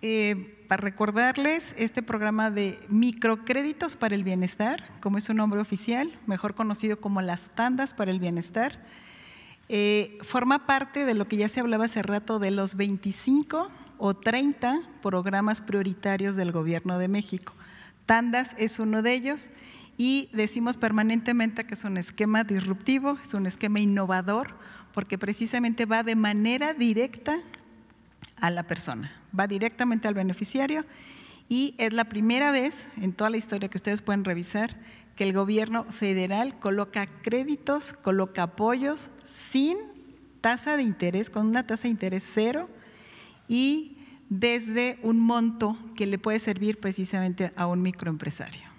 Eh, para recordarles este programa de microcréditos para el bienestar, como es su nombre oficial, mejor conocido como las tandas para el bienestar, eh, forma parte de lo que ya se hablaba hace rato de los 25 o 30 programas prioritarios del Gobierno de México. Tandas es uno de ellos y decimos permanentemente que es un esquema disruptivo, es un esquema innovador, porque precisamente va de manera directa a la persona va directamente al beneficiario y es la primera vez en toda la historia que ustedes pueden revisar que el gobierno federal coloca créditos, coloca apoyos sin tasa de interés, con una tasa de interés cero y desde un monto que le puede servir precisamente a un microempresario.